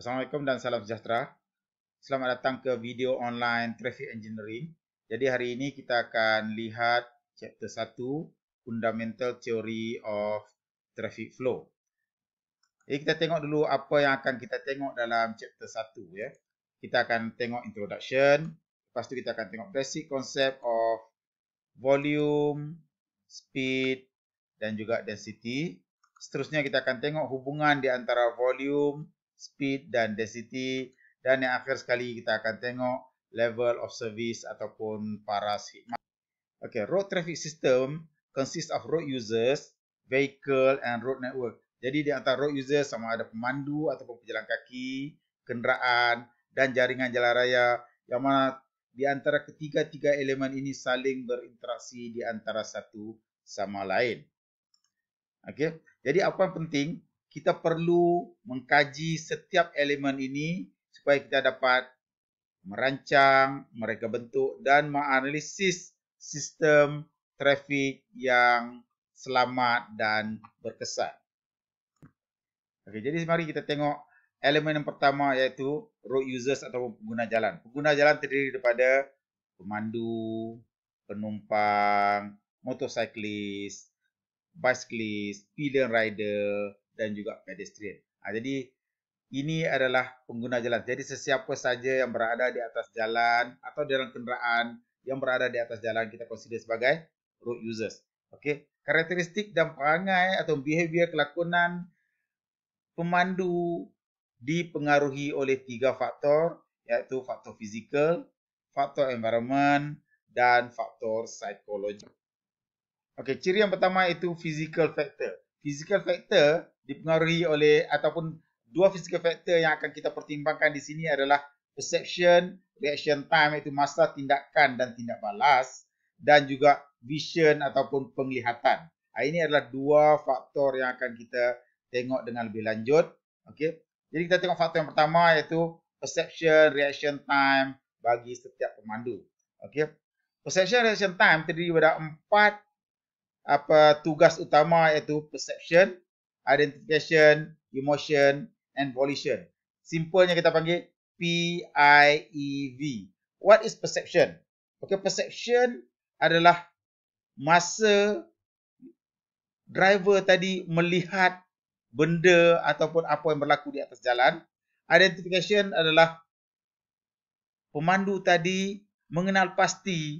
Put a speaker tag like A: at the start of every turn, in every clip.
A: Assalamualaikum dan salam sejahtera. Selamat datang ke video online Traffic Engineering. Jadi hari ini kita akan lihat chapter 1 Fundamental Theory of Traffic Flow. Jadi kita tengok dulu apa yang akan kita tengok dalam chapter 1 ya. Kita akan tengok introduction, lepas tu kita akan tengok basic concept of volume, speed dan juga density. Seterusnya kita akan tengok hubungan di antara volume speed dan density dan yang akhir sekali kita akan tengok level of service ataupun paras khidmat. Okay, road traffic system consists of road users, vehicle and road network. Jadi di antara road users sama ada pemandu ataupun pejalan kaki, kenderaan dan jaringan jalan raya yang mana di antara ketiga-tiga elemen ini saling berinteraksi di antara satu sama lain. Okay, jadi apa yang penting kita perlu mengkaji setiap elemen ini supaya kita dapat merancang, mereka bentuk dan menganalisis sistem trafik yang selamat dan berkesan. Okey, jadi mari kita tengok elemen yang pertama iaitu road users atau pengguna jalan. Pengguna jalan terdiri daripada pemandu, penumpang, motorcyclist, bicyclist, pedestrian rider, dan juga pedestrian. Ha, jadi ini adalah pengguna jalan. Jadi sesiapa saja yang berada di atas jalan atau dalam kenderaan yang berada di atas jalan kita consider sebagai road users. Okey. Karakteristik dan perangai atau behavior kelakonan pemandu dipengaruhi oleh tiga faktor iaitu faktor fizikal, faktor environment dan faktor psikologi. Okey, ciri yang pertama itu physical factor. Physical factor dipengaruhi oleh ataupun dua physical factor yang akan kita pertimbangkan di sini adalah perception, reaction time iaitu masa tindakan dan tindak balas dan juga vision ataupun penglihatan. Ah, ini adalah dua faktor yang akan kita tengok dengan lebih lanjut. Okey. Jadi kita tengok faktor yang pertama iaitu perception, reaction time bagi setiap pemandu. Okey. Perception reaction time terdiri daripada empat apa tugas utama iaitu perception, identification, emotion and volition. Simpelnya kita panggil P I E V. What is perception? Okay, perception adalah masa driver tadi melihat benda ataupun apa yang berlaku di atas jalan. Identification adalah pemandu tadi mengenal pasti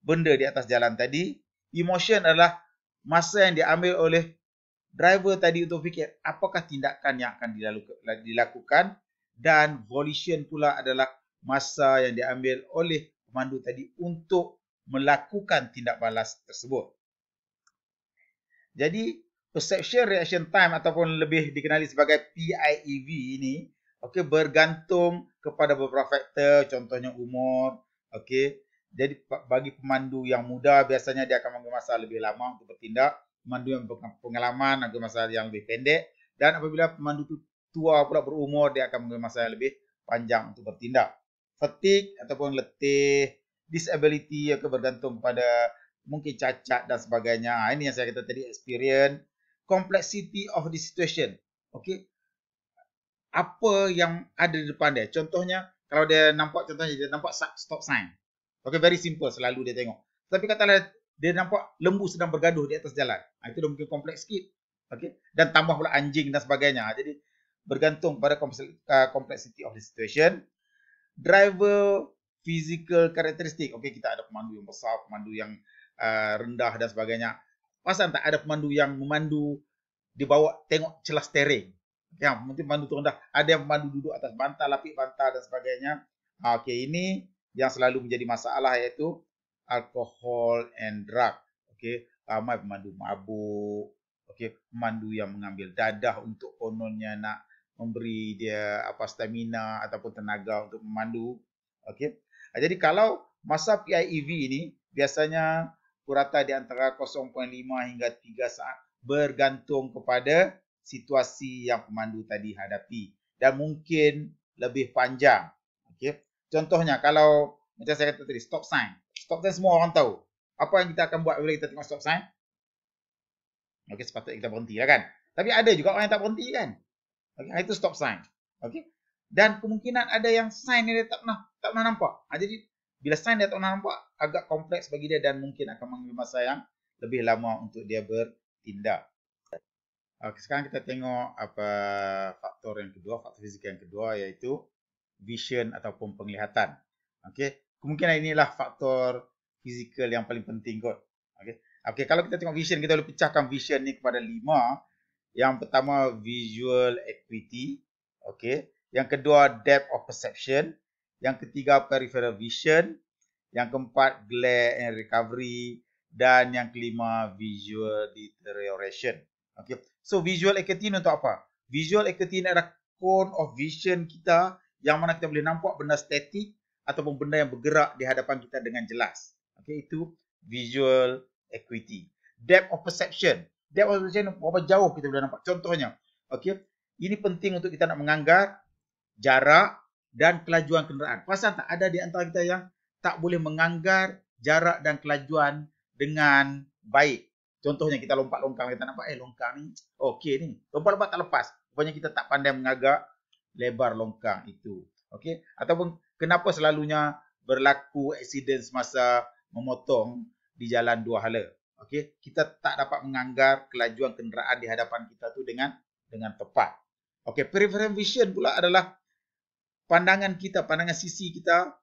A: benda di atas jalan tadi. Emotion adalah masa yang diambil oleh driver tadi untuk fikir apakah tindakan yang akan dilakukan dan volition pula adalah masa yang diambil oleh pemandu tadi untuk melakukan tindak balas tersebut. Jadi perception reaction time ataupun lebih dikenali sebagai PIEV ini okey bergantung kepada beberapa faktor contohnya umur okey jadi bagi pemandu yang muda biasanya dia akan mengambil masa lebih lama untuk bertindak pemandu yang berpengalaman agak masa yang lebih pendek dan apabila pemandu itu tua pula berumur dia akan mengambil masa yang lebih panjang untuk bertindak. Fatigue ataupun letih, disability yang bergantung kepada mungkin cacat dan sebagainya. Ha, ini yang saya kata tadi experience. Complexity of the situation. Okay. Apa yang ada di depan dia. Contohnya, kalau dia nampak contohnya dia nampak stop sign. Okay, very simple selalu dia tengok. Tapi katalah dia nampak lembu sedang bergaduh di atas jalan. Ha, itu dah mungkin kompleks sikit. Okay? Dan tambah pula anjing dan sebagainya. Ah, jadi bergantung pada ah, complexity of the situation. Driver physical characteristic. Okay, kita ada pemandu yang besar, pemandu yang uh, rendah dan sebagainya. Pasal tak ada pemandu yang memandu di bawah tengok celah steering. Yang mungkin pemandu tu rendah. Ada yang pemandu duduk atas bantal, lapik bantal dan sebagainya. okay, ini yang selalu menjadi masalah iaitu alcohol and drug. Okey, ramai pemandu mabuk. Okey, pemandu yang mengambil dadah untuk kononnya nak memberi dia apa stamina ataupun tenaga untuk memandu. Okey. Ah, jadi kalau masa PIEV ini biasanya purata di antara 0.5 hingga 3 saat bergantung kepada situasi yang pemandu tadi hadapi dan mungkin lebih panjang. Okey. Contohnya kalau macam saya kata tadi stop sign stop sign semua orang tahu. Apa yang kita akan buat bila kita tengok stop sign? Okey, sepatutnya kita berhenti lah kan. Tapi ada juga orang yang tak berhenti kan. Okey, itu stop sign. Okey. Dan kemungkinan ada yang sign ni dia tak pernah tak pernah nampak. Ha, jadi bila sign dia tak pernah nampak, agak kompleks bagi dia dan mungkin akan mengambil masa yang lebih lama untuk dia bertindak. Okey, sekarang kita tengok apa faktor yang kedua, faktor fizikal yang kedua iaitu vision ataupun penglihatan. Okey, kemungkinan inilah faktor fizikal yang paling penting kot. Okay, okay, kalau kita tengok vision kita boleh pecahkan vision ni kepada lima. Yang pertama visual acuity, okay. Yang kedua depth of perception, yang ketiga peripheral vision, yang keempat glare and recovery dan yang kelima visual deterioration. Okay, So visual acuity ni untuk apa? Visual acuity ni adalah cone of vision kita yang mana kita boleh nampak benda statik ataupun benda yang bergerak di hadapan kita dengan jelas. Okay, itu visual equity. Depth of perception. Depth of perception berapa jauh kita boleh nampak. Contohnya, okay, ini penting untuk kita nak menganggar jarak dan kelajuan kenderaan. Pasal tak ada di antara kita yang tak boleh menganggar jarak dan kelajuan dengan baik. Contohnya kita lompat longkang kita nampak eh longkang ni okey ni. Lompat-lompat tak lepas. Rupanya kita tak pandai mengagak lebar longkang itu. Okey? Ataupun kenapa selalunya berlaku aksiden semasa memotong di jalan dua hala. Okey, kita tak dapat menganggar kelajuan kenderaan di hadapan kita tu dengan dengan tepat. Okey, peripheral vision pula adalah pandangan kita, pandangan sisi kita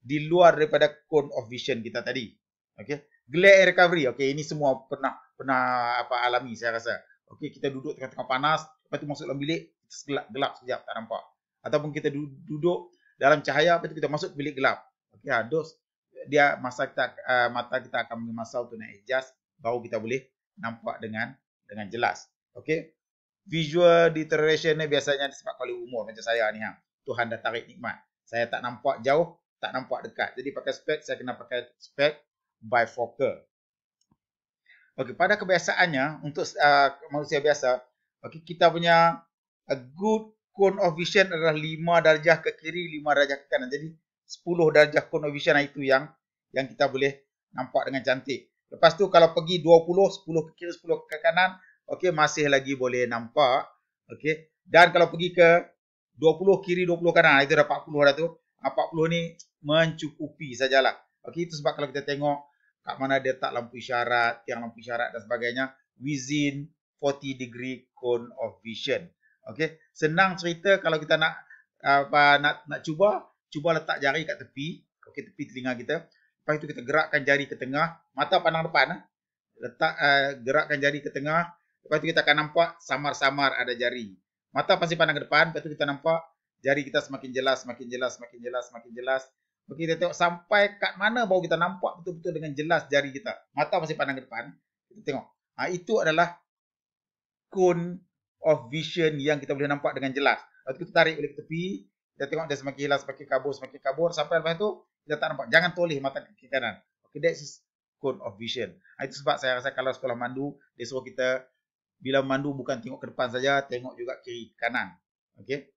A: di luar daripada cone of vision kita tadi. Okey, glare recovery. Okey, ini semua pernah pernah apa alami saya rasa. Okey, kita duduk tengah-tengah panas, lepas tu masuk dalam bilik, gelap, gelap sekejap tak nampak. Ataupun kita duduk dalam cahaya apa kita masuk bilik gelap. Okey, ados ha, dia masa kita uh, mata kita akan masa untuk naik adjust baru kita boleh nampak dengan dengan jelas. Okey. Visual deterioration ni biasanya disebabkan oleh umur macam saya ni ha. Tuhan dah tarik nikmat. Saya tak nampak jauh, tak nampak dekat. Jadi pakai spek saya kena pakai spek bifocal. Okey, pada kebiasaannya untuk uh, manusia biasa, okey kita punya a good cone of vision adalah 5 darjah ke kiri, 5 darjah ke kanan. Jadi 10 darjah cone of vision itu yang yang kita boleh nampak dengan cantik. Lepas tu kalau pergi 20, 10 ke kiri, 10 ke kanan, okey masih lagi boleh nampak. Okey. Dan kalau pergi ke 20 kiri, 20 kanan, itu dah 40 dah tu. 40 ni mencukupi sajalah. Okey, itu sebab kalau kita tengok kat mana dia tak lampu isyarat, tiang lampu isyarat dan sebagainya, within 40 degree cone of vision. Okey, senang cerita kalau kita nak apa nak nak cuba, cuba letak jari kat tepi, okey tepi telinga kita. Lepas itu kita gerakkan jari ke tengah, mata pandang depan eh. Letak uh, gerakkan jari ke tengah, lepas itu kita akan nampak samar-samar ada jari. Mata pasti pandang ke depan, lepas itu kita nampak jari kita semakin jelas, semakin jelas, semakin jelas, semakin jelas. Okey, kita tengok sampai kat mana baru kita nampak betul-betul dengan jelas jari kita. Mata pasti pandang ke depan. Eh? Kita tengok. Ha, itu adalah kun of vision yang kita boleh nampak dengan jelas. Lepas tu kita tarik balik tepi, kita tengok dia semakin hilang, semakin kabur, semakin kabur. Sampai lepas itu kita tak nampak. Jangan toleh mata ke kanan. Okay, that is cone of vision. Itu sebab saya rasa kalau sekolah mandu, dia suruh kita bila mandu bukan tengok ke depan saja, tengok juga kiri, kanan. Okay.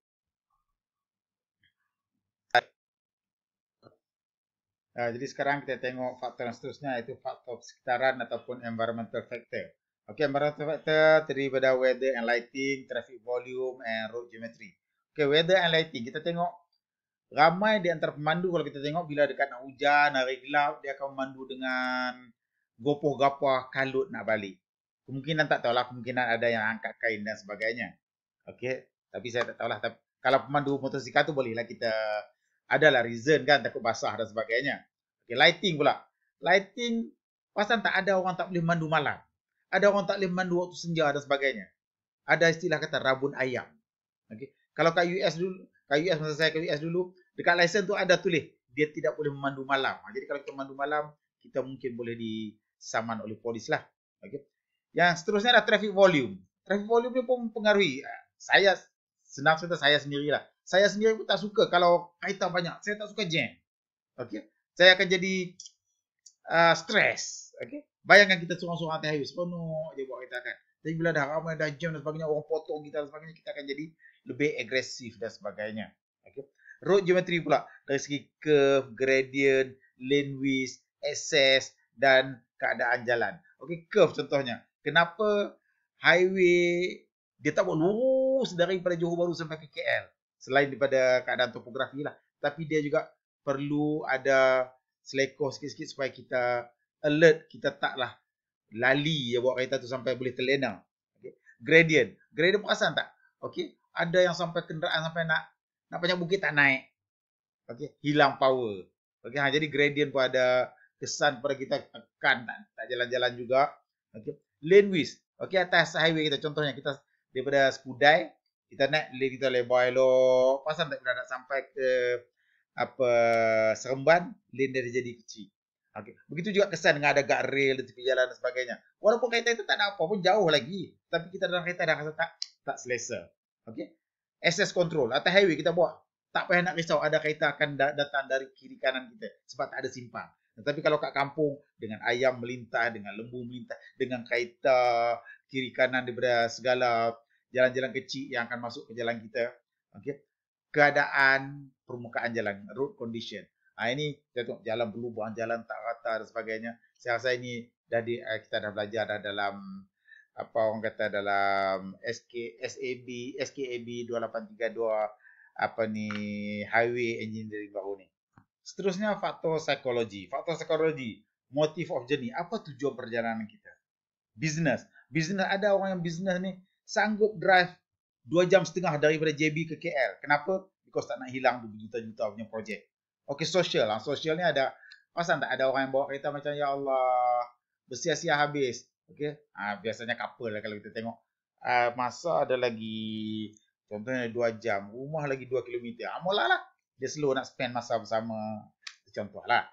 A: Uh, jadi sekarang kita tengok faktor yang seterusnya iaitu faktor sekitaran ataupun environmental factor. Okay, environmental factor daripada weather and lighting, traffic volume and road geometry. Okay, weather and lighting. Kita tengok ramai di antara pemandu kalau kita tengok bila dekat nak hujan, hari gelap, dia akan memandu dengan gopoh-gapoh kalut nak balik. Kemungkinan tak tahulah, kemungkinan ada yang angkat kain dan sebagainya. Okay, tapi saya tak tahulah. Tapi, kalau pemandu motosikal tu bolehlah kita adalah reason kan takut basah dan sebagainya. Okay, lighting pula. Lighting, pasal tak ada orang tak boleh mandu malam ada orang tak boleh mandu waktu senja dan sebagainya. Ada istilah kata rabun ayam. Okay. Kalau kat US dulu, kat US masa saya kat US dulu, dekat lesen tu ada tulis, dia tidak boleh memandu malam. Ha, jadi kalau kita memandu malam, kita mungkin boleh disaman oleh polis lah. Okay. Yang seterusnya adalah traffic volume. Traffic volume ni pun mempengaruhi. Eh, saya, senang cerita saya sendirilah. Saya sendiri pun tak suka kalau kaitan banyak. Saya tak suka jam. Okay. Saya akan jadi uh, stress. Okay. Bayangkan kita seorang-seorang tahayus. Penuh je buat kita kan. Jadi bila dah ramai dah jam dan sebagainya. Orang potong kita dan sebagainya. Kita akan jadi lebih agresif dan sebagainya. Okay. Road geometry pula. Dari segi curve, gradient, lane width, access dan keadaan jalan. Okay. Curve contohnya. Kenapa highway dia tak buat lurus daripada Johor Bahru sampai ke KL. Selain daripada keadaan topografi lah. Tapi dia juga perlu ada selekoh sikit-sikit supaya kita alert kita taklah lali ya buat kereta tu sampai boleh terlena. Okay. Gradient. Gradient perasan tak? Okey. Ada yang sampai kenderaan sampai nak nak panjang bukit tak naik. Okey, hilang power. Okey, ha, jadi gradient pun ada kesan pada kita tekan tak, tak jalan-jalan juga. Okey. Lane width. Okey, atas highway kita contohnya kita daripada Sepudai kita naik lane kita lebar elok. Pasal tak nak sampai ke apa Seremban, lane dia jadi kecil. Okay. Begitu juga kesan dengan ada guardrail di tepi jalan dan sebagainya. Walaupun kereta itu tak ada apa pun jauh lagi. Tapi kita dalam kereta dah rasa tak tak selesa. Okay. Access control atau highway kita buat. Tak payah nak risau ada kereta akan datang dari kiri kanan kita. Sebab tak ada simpang. Tapi kalau kat kampung dengan ayam melintas, dengan lembu melintas, dengan kereta kiri kanan daripada segala jalan-jalan kecil yang akan masuk ke jalan kita. Okay. Keadaan permukaan jalan, road condition. Ha, ini kita tengok jalan berlubang, jalan tak rata dan sebagainya. Saya rasa ini dah di, ah, kita dah belajar dah dalam apa orang kata dalam SK, SAB, SKAB 2832 apa ni highway engineering baru ni. Seterusnya faktor psikologi. Faktor psikologi, motif of journey, apa tujuan perjalanan kita? Business. Business ada orang yang business ni sanggup drive 2 jam setengah daripada JB ke KL. Kenapa? Because tak nak hilang berjuta-juta punya projek. Okey sosial lah. Sosial ni ada pasal tak ada orang yang bawa kereta macam ya Allah bersia-sia habis. Okey. ha, biasanya couple lah kalau kita tengok. ha, masa ada lagi contohnya 2 jam, rumah lagi 2 km. Amolah lah. Dia slow nak spend masa bersama. contoh lah.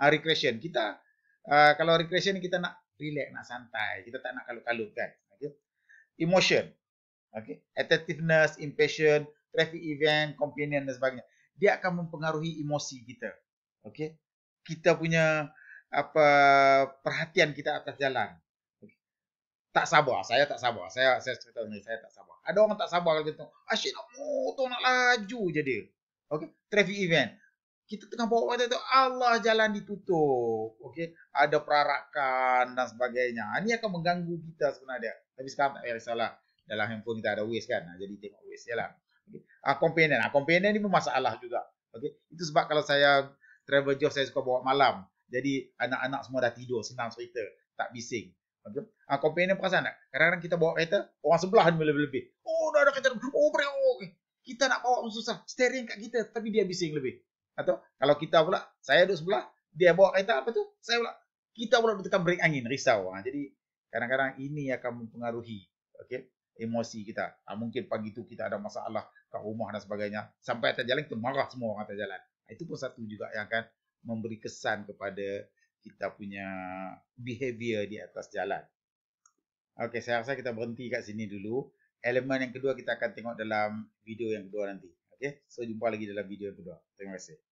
A: Ah ha, recreation kita ah kalau recreation ni kita nak relax, nak santai. Kita tak nak kalut-kalut kan. Okey. Emotion. Okey. Attentiveness, Impatient, traffic event, companion dan sebagainya dia akan mempengaruhi emosi kita. Okey. Kita punya apa perhatian kita atas jalan. Okay. Tak sabar, saya tak sabar. Saya saya cerita ni saya tak sabar. Ada orang tak sabar kalau tengok, asyik ah, nak motor nak laju je dia. Okey, traffic event. Kita tengah bawa kereta tu, Allah jalan ditutup. Okey, ada perarakan dan sebagainya. Ini ha, akan mengganggu kita sebenarnya. Tapi sekarang tak payah risalah. Dalam handphone kita ada waste kan. Ha, jadi tengok waste je lah. Okay. Uh, ah, companion. Uh, ah, companion ni pun masalah juga. Okay. Itu sebab kalau saya travel job, saya suka bawa malam. Jadi anak-anak semua dah tidur. Senang cerita. Tak bising. Okay. Uh, ah, companion perasan tak? Kadang-kadang kita bawa kereta, orang sebelah ni lebih-lebih. Oh, dah ada kereta. Oh, beri. Oh, okay. Kita nak bawa pun susah. Steering kat kita. Tapi dia bising lebih. Atau kalau kita pula, saya duduk sebelah, dia bawa kereta apa tu? Saya pula. Kita pula tekan break angin. Risau. Ha. Jadi kadang-kadang ini akan mempengaruhi. Okay emosi kita. Ha, mungkin pagi tu kita ada masalah kat rumah dan sebagainya. Sampai atas jalan kita marah semua orang atas jalan. Ah, itu pun satu juga yang akan memberi kesan kepada kita punya behavior di atas jalan. Okey, saya rasa kita berhenti kat sini dulu. Elemen yang kedua kita akan tengok dalam video yang kedua nanti. Okey, so jumpa lagi dalam video yang kedua. Terima kasih.